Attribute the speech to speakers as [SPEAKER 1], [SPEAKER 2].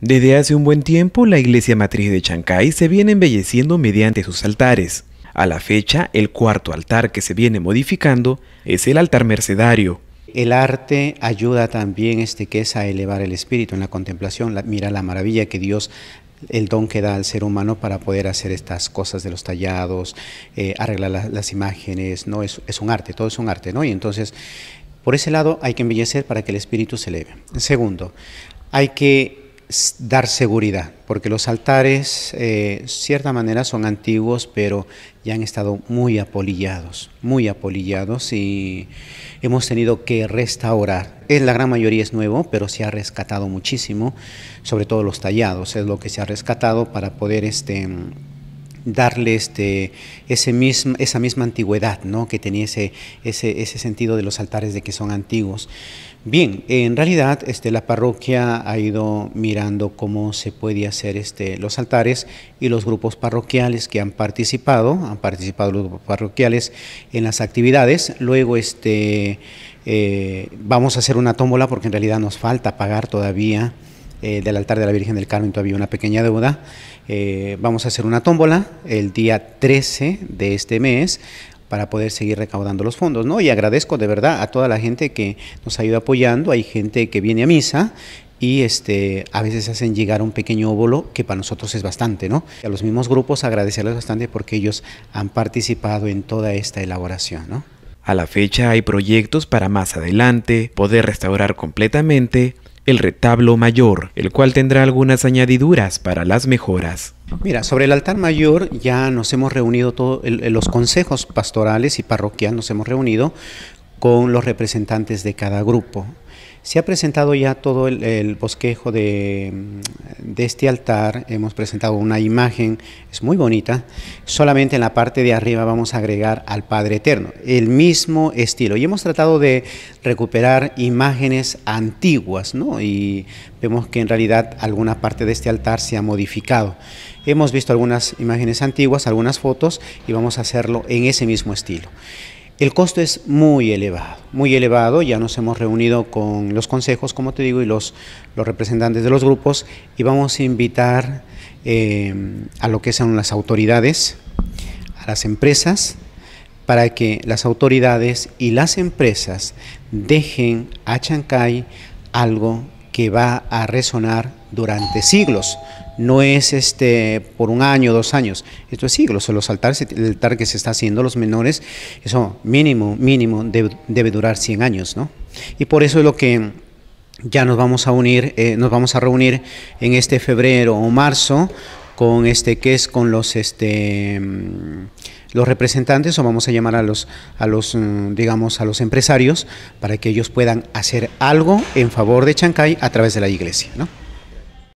[SPEAKER 1] Desde hace un buen tiempo, la iglesia matriz de Chancay se viene embelleciendo mediante sus altares. A la fecha, el cuarto altar que se viene modificando es el altar mercedario.
[SPEAKER 2] El arte ayuda también este que es a elevar el espíritu en la contemplación. mira la maravilla que Dios el don que da al ser humano para poder hacer estas cosas de los tallados, eh, arreglar las imágenes, ¿no? Es, es, un arte, todo es un arte, ¿no? Y entonces, por ese lado hay que embellecer para que el espíritu se eleve. Segundo, hay que dar seguridad, porque los altares, eh, cierta manera, son antiguos, pero ya han estado muy apolillados, muy apolillados y hemos tenido que restaurar. Eh, la gran mayoría es nuevo, pero se ha rescatado muchísimo, sobre todo los tallados, es lo que se ha rescatado para poder este, darle este, ese mismo, esa misma antigüedad, ¿no? que tenía ese, sentido de los altares de que son antiguos. Bien, en realidad este, la parroquia ha ido mirando cómo se puede hacer este, los altares y los grupos parroquiales que han participado, han participado los grupos parroquiales en las actividades. Luego este, eh, vamos a hacer una tómbola porque en realidad nos falta pagar todavía eh, del altar de la Virgen del Carmen todavía una pequeña deuda. Eh, vamos a hacer una tómbola el día 13 de este mes para poder seguir recaudando los fondos, ¿no? Y agradezco de verdad a toda la gente que nos ha ido apoyando, hay gente que viene a misa y este a veces hacen llegar un pequeño óvulo que para nosotros es bastante, ¿no? A los mismos grupos agradecerles bastante porque ellos han participado en toda esta elaboración, ¿no?
[SPEAKER 1] A la fecha hay proyectos para más adelante poder restaurar completamente el retablo mayor, el cual tendrá algunas añadiduras para las mejoras.
[SPEAKER 2] Mira, sobre el altar mayor ya nos hemos reunido todos los consejos pastorales y parroquiales, nos hemos reunido con los representantes de cada grupo. Se ha presentado ya todo el, bosquejo de, mm, de, este altar, hemos presentado una imagen, es muy bonita, solamente en la parte de arriba vamos a agregar al Padre Eterno, el mismo estilo. Y hemos tratado de recuperar imágenes antiguas, ¿no? Y vemos que en realidad alguna parte de este altar se ha modificado. Hemos visto algunas imágenes antiguas, algunas fotos, y vamos a hacerlo en ese mismo estilo. El costo es muy elevado, muy elevado. Ya nos hemos reunido con los consejos, como te digo, y los, los representantes de los grupos y vamos a invitar eh, a lo que son las autoridades, a las empresas, para que las autoridades y las empresas dejen a Chancay algo que va a resonar durante siglos. No es este por un año, dos años. Esto es siglos. Los altares, el altar que se está haciendo los menores, eso mínimo, mínimo debe, durar 100 años, ¿no? Y por eso es lo que ya nos vamos a unir, eh, nos vamos a reunir en este febrero o marzo con este que es con los este mm, los representantes o vamos a llamar a los a los mm, digamos a los empresarios para que ellos puedan hacer algo en favor de Chancay a través de la iglesia, ¿no?